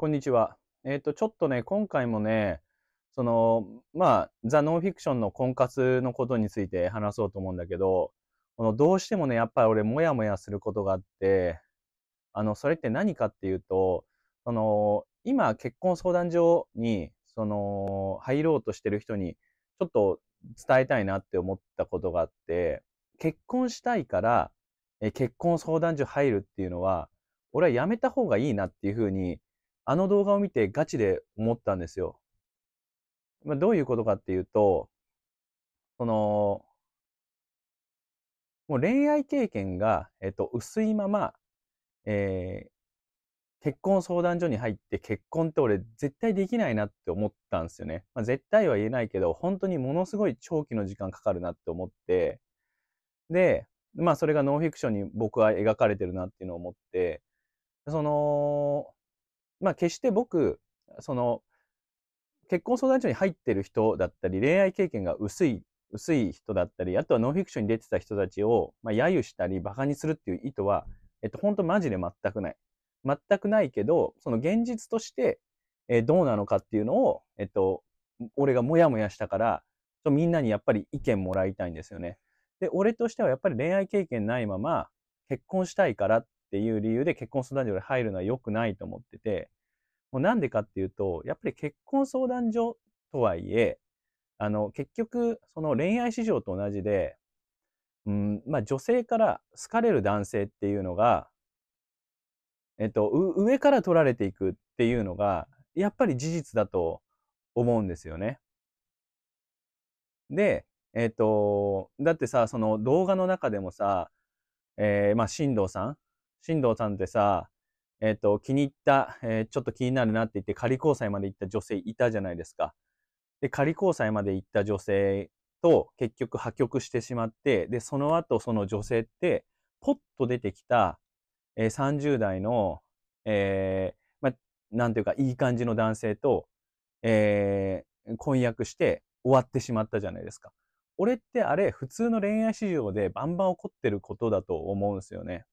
こんにちは。えっ、ー、と、ちょっとね、今回もね、その、まあ、ザ・ノンフィクションの婚活のことについて話そうと思うんだけど、このどうしてもね、やっぱり俺、モヤモヤすることがあって、あの、それって何かっていうと、その、今、結婚相談所に、その、入ろうとしてる人に、ちょっと伝えたいなって思ったことがあって、結婚したいから、え結婚相談所入るっていうのは、俺はやめた方がいいなっていうふうにあの動画を見てガチで思ったんですよ。まあ、どういうことかっていうと、その、もう恋愛経験が、えっと、薄いまま、えー、結婚相談所に入って結婚って俺絶対できないなって思ったんですよね。まあ、絶対は言えないけど、本当にものすごい長期の時間かかるなって思って、で、まあそれがノンフィクションに僕は描かれてるなっていうのを思って、その、まあ、決して僕、その、結婚相談所に入ってる人だったり、恋愛経験が薄い、薄い人だったり、あとはノンフィクションに出てた人たちを、まあ、揶揄したり、バカにするっていう意図は、えっと、本当マジで全くない。全くないけど、その現実として、えー、どうなのかっていうのを、えっと、俺がモヤモヤしたから、みんなにやっぱり意見もらいたいんですよね。で、俺としてはやっぱり恋愛経験ないまま結婚したいからっっていう理由で結婚相談所に入るのは良くないと思ってて、もうなんでかっていうと、やっぱり結婚相談所とはいえ、あの、結局、その恋愛市場と同じで、うん、まあ女性から好かれる男性っていうのが、えっと、上から取られていくっていうのが、やっぱり事実だと思うんですよね。で、えっと、だってさ、その動画の中でもさ、えー、まあ、進藤さん新藤さんってさ、えっ、ー、と、気に入った、えー、ちょっと気になるなって言って、仮交際まで行った女性いたじゃないですか。で、仮交際まで行った女性と結局破局してしまって、で、その後その女性って、ポッと出てきた、えー、30代の、えー、ま、なんていうか、いい感じの男性と、えー、婚約して終わってしまったじゃないですか。俺ってあれ、普通の恋愛市場でバンバン起こってることだと思うんですよね。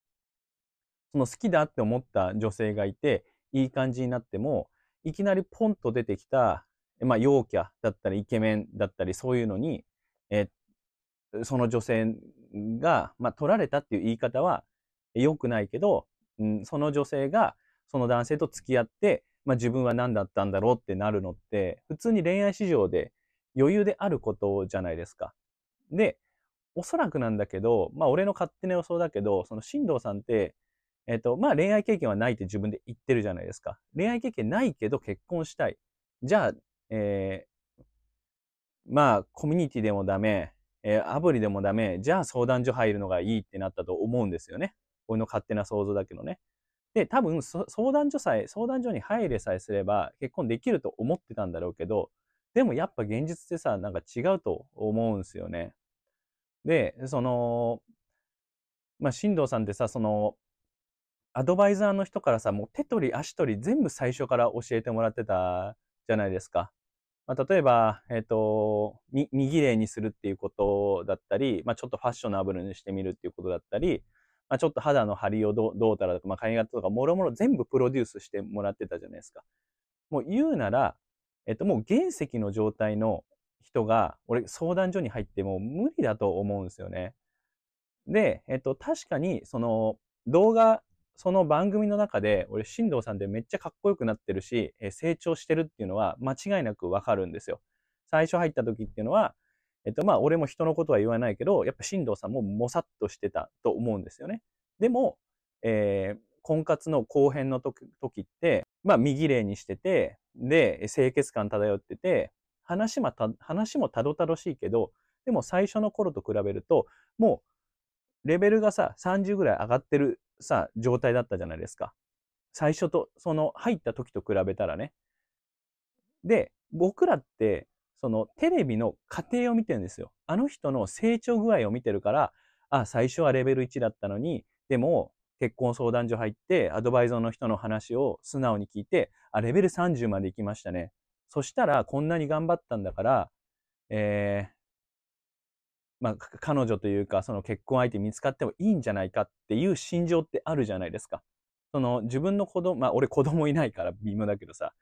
その好きだって思った女性がいて、いい感じになっても、いきなりポンと出てきた、まあ、陽キャだったり、イケメンだったり、そういうのに、えその女性が、まあ、取られたっていう言い方は良くないけど、うん、その女性がその男性と付き合って、まあ、自分は何だったんだろうってなるのって、普通に恋愛市場で余裕であることじゃないですか。で、おそらくなんだけど、まあ、俺の勝手な予想だけど、その進藤さんって、えっ、と、まあ恋愛経験はないって自分で言ってるじゃないですか。恋愛経験ないけど結婚したい。じゃあ、えー、まあコミュニティでもダメ、えー、アプリでもダメ、じゃあ相談所入るのがいいってなったと思うんですよね。俺の勝手な想像だけどね。で、多分相談所さえ、相談所に入れさえすれば結婚できると思ってたんだろうけど、でもやっぱ現実ってさ、なんか違うと思うんですよね。で、その、まあ、進藤さんってさ、その、アドバイザーの人からさ、もう手取り足取り全部最初から教えてもらってたじゃないですか。まあ、例えば、えっ、ー、と、右例にするっていうことだったり、まあ、ちょっとファッショナブルにしてみるっていうことだったり、まあ、ちょっと肌の張りをどうたらとか、まあ、髪型とか、もろもろ全部プロデュースしてもらってたじゃないですか。もう言うなら、えっ、ー、と、もう原石の状態の人が、俺、相談所に入っても無理だと思うんですよね。で、えっ、ー、と、確かに、その、動画その番組の中で、俺、進藤さんってめっちゃかっこよくなってるし、え成長してるっていうのは間違いなくわかるんですよ。最初入った時っていうのは、えっと、まあ、俺も人のことは言わないけど、やっぱ進藤さんももさっとしてたと思うんですよね。でも、えー、婚活の後編の時時って、まあ、右霊にしてて、で、清潔感漂ってて、話もた、話もたどたどしいけど、でも最初の頃と比べると、もう、レベルがさ、30ぐらい上がってるさ、状態だったじゃないですか。最初と、その入った時と比べたらね。で、僕らって、そのテレビの過程を見てるんですよ。あの人の成長具合を見てるから、あ、最初はレベル1だったのに、でも、結婚相談所入って、アドバイザーの人の話を素直に聞いて、あ、レベル30まで行きましたね。そしたら、こんなに頑張ったんだから、えー、まあ、彼女というか、その結婚相手見つかってもいいんじゃないかっていう心情ってあるじゃないですか。その自分の子供、まあ俺子供いないから微妙だけどさ、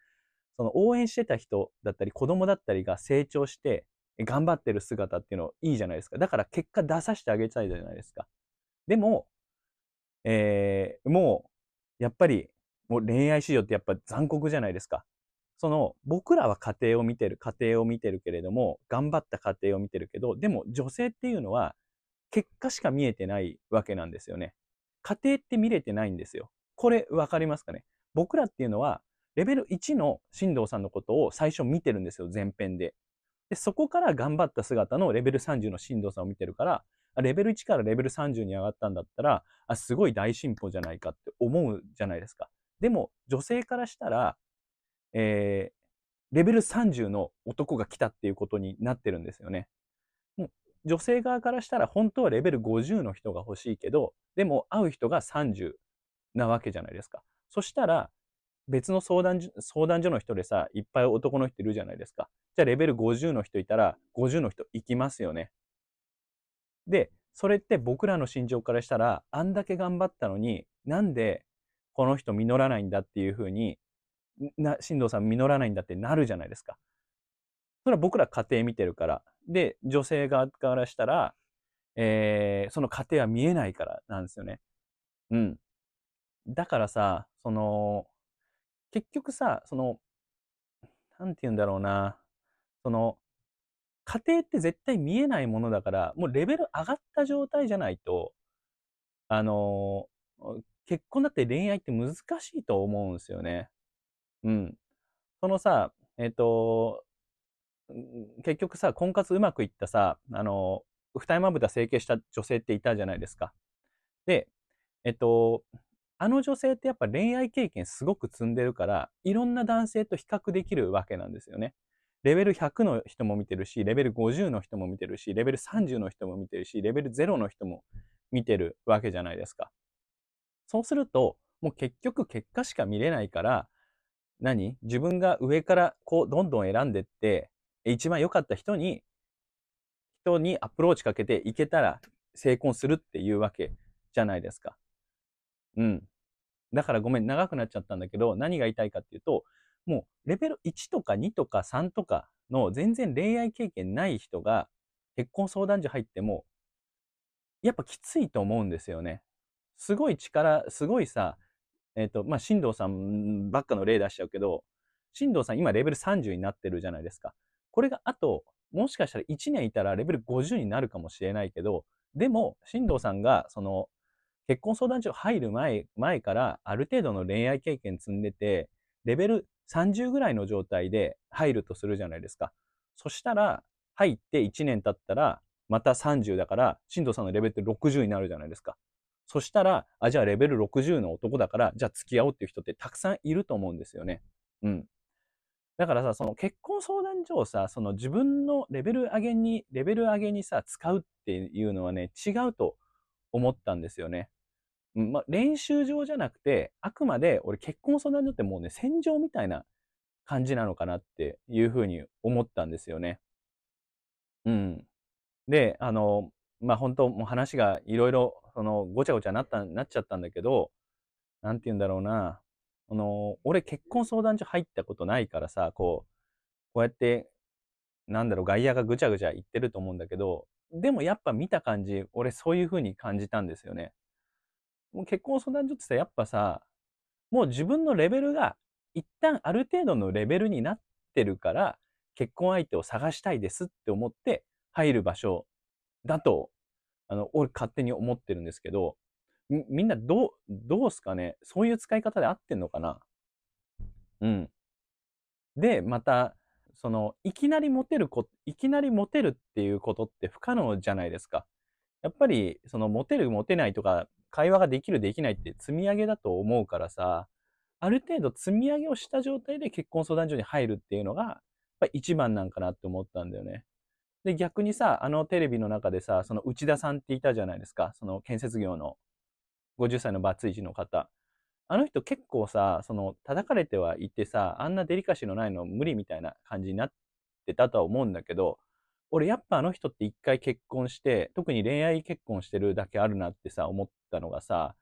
その応援してた人だったり子供だったりが成長して頑張ってる姿っていうのいいじゃないですか。だから結果出させてあげたいじゃないですか。でも、えー、もう、やっぱり、もう恋愛市場ってやっぱ残酷じゃないですか。その僕らは家庭を見てる、家庭を見てるけれども、頑張った家庭を見てるけど、でも女性っていうのは結果しか見えてないわけなんですよね。家庭って見れてないんですよ。これ分かりますかね僕らっていうのはレベル1の進藤さんのことを最初見てるんですよ、前編で。でそこから頑張った姿のレベル30の進藤さんを見てるから、レベル1からレベル30に上がったんだったら、あすごい大進歩じゃないかって思うじゃないですか。でも女性からしたら、えー、レベル30の男が来たっていうことになってるんですよね。もう女性側からしたら本当はレベル50の人が欲しいけど、でも会う人が30なわけじゃないですか。そしたら、別の相談相談所の人でさ、いっぱい男の人いるじゃないですか。じゃあレベル50の人いたら、50の人行きますよね。で、それって僕らの心情からしたら、あんだけ頑張ったのに、なんでこの人実らないんだっていうふうにな、進藤さん実らないんだってなるじゃないですか。それは僕ら家庭見てるから。で、女性側からしたら、えー、その家庭は見えないからなんですよね。うん。だからさ、その、結局さ、その、なんて言うんだろうな、その、家庭って絶対見えないものだから、もうレベル上がった状態じゃないと、あの、結婚だって恋愛って難しいと思うんですよね。うん。そのさ、えっ、ー、と、結局さ、婚活うまくいったさ、あの、二重まぶた整形した女性っていたじゃないですか。で、えっ、ー、と、あの女性ってやっぱ恋愛経験すごく積んでるから、いろんな男性と比較できるわけなんですよね。レベル100の人も見てるし、レベル50の人も見てるし、レベル30の人も見てるし、レベル0の人も見てるわけじゃないですか。そうすると、もう結局結果しか見れないから、何自分が上からこう、どんどん選んでって、一番良かった人に、人にアプローチかけていけたら成婚するっていうわけじゃないですか。うん。だからごめん、長くなっちゃったんだけど、何が言いたいかっていうと、もうレベル1とか2とか3とかの全然恋愛経験ない人が結婚相談所入っても、やっぱきついと思うんですよね。すごい力、すごいさ、えっ、ー、と、まあ、新藤さんばっかの例出しちゃうけど、新藤さん今レベル30になってるじゃないですか。これがあと、もしかしたら1年いたらレベル50になるかもしれないけど、でも、新藤さんが、その、結婚相談所入る前、前からある程度の恋愛経験積んでて、レベル30ぐらいの状態で入るとするじゃないですか。そしたら、入って1年経ったら、また30だから、新藤さんのレベルって60になるじゃないですか。そしたら、あ、じゃあレベル60の男だから、じゃあ付き合おうっていう人ってたくさんいると思うんですよね。うん。だからさ、その結婚相談所をさ、その自分のレベル上げに、レベル上げにさ、使うっていうのはね、違うと思ったんですよね。まあ、練習場じゃなくて、あくまで俺結婚相談所ってもうね、戦場みたいな感じなのかなっていうふうに思ったんですよね。うん。で、あの、まあ本当もう話がいろいろそのごちゃごちゃなったなっちゃったんだけど、なんて言うんだろうな、あの俺結婚相談所入ったことないからさ、こう、こうやって、なんだろう、外野がぐちゃぐちゃ言ってると思うんだけど、でもやっぱ見た感じ、俺そういうふうに感じたんですよね。もう結婚相談所ってさ、やっぱさ、もう自分のレベルが一旦ある程度のレベルになってるから、結婚相手を探したいですって思って入る場所だと、あの、俺勝手に思ってるんですけど、みみんなどう、どうすかねそういう使い方で合ってんのかなうん。で、また、その、いきなりモテるこ、いきなりモテるっていうことって不可能じゃないですか。やっぱり、その、モテる、モテないとか、会話ができる、できないって積み上げだと思うからさ、ある程度積み上げをした状態で結婚相談所に入るっていうのが、やっぱ一番なんかなって思ったんだよね。で、逆にさ、あのテレビの中でさ、その内田さんっていたじゃないですか。その建設業の50歳のバツイチの方。あの人結構さ、その叩かれてはいてさ、あんなデリカシーのないの無理みたいな感じになってたとは思うんだけど、俺やっぱあの人って一回結婚して、特に恋愛結婚してるだけあるなってさ、思ったのがさ、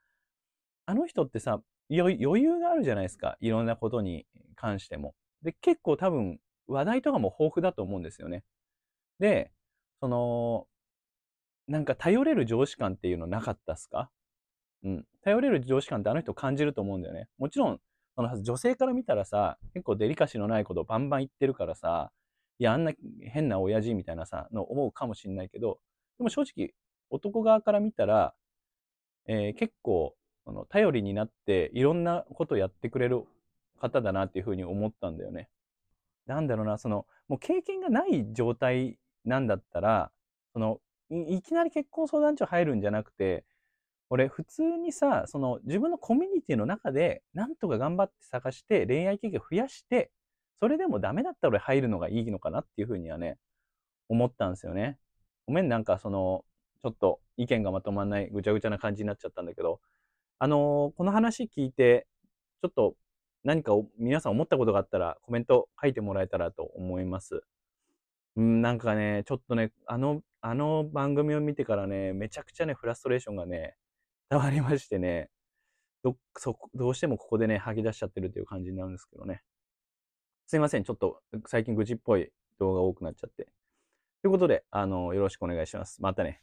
あの人ってさ、余裕があるじゃないですか。いろんなことに関しても。で、結構多分話題とかも豊富だと思うんですよね。で、その、なんか頼れる上司感っていうのなかったっすかうん。頼れる上司感ってあの人感じると思うんだよね。もちろん、その女性から見たらさ、結構デリカシーのないことバンバン言ってるからさ、いや、あんな変な親父みたいなさ、の思うかもしんないけど、でも正直、男側から見たら、えー、結構、その頼りになっていろんなことやってくれる方だなっていうふうに思ったんだよね。なんだろうな、その、もう経験がない状態なんだったら、その、いきなり結婚相談所入るんじゃなくて、俺、普通にさ、その、自分のコミュニティの中で、なんとか頑張って探して、恋愛経験増やして、それでもダメだったら俺入るのがいいのかなっていうふうにはね、思ったんですよね。ごめん、なんかその、ちょっと意見がまとまんない、ぐちゃぐちゃな感じになっちゃったんだけど、あのー、この話聞いて、ちょっと何か皆さん思ったことがあったらコメント書いてもらえたらと思います。うん、なんかね、ちょっとね、あの、あの番組を見てからね、めちゃくちゃね、フラストレーションがね、たまりましてね、ど、そ、どうしてもここでね、吐き出しちゃってるっていう感じになるんですけどね。すいません、ちょっと最近愚痴っぽい動画多くなっちゃって。ということで、あの、よろしくお願いします。またね。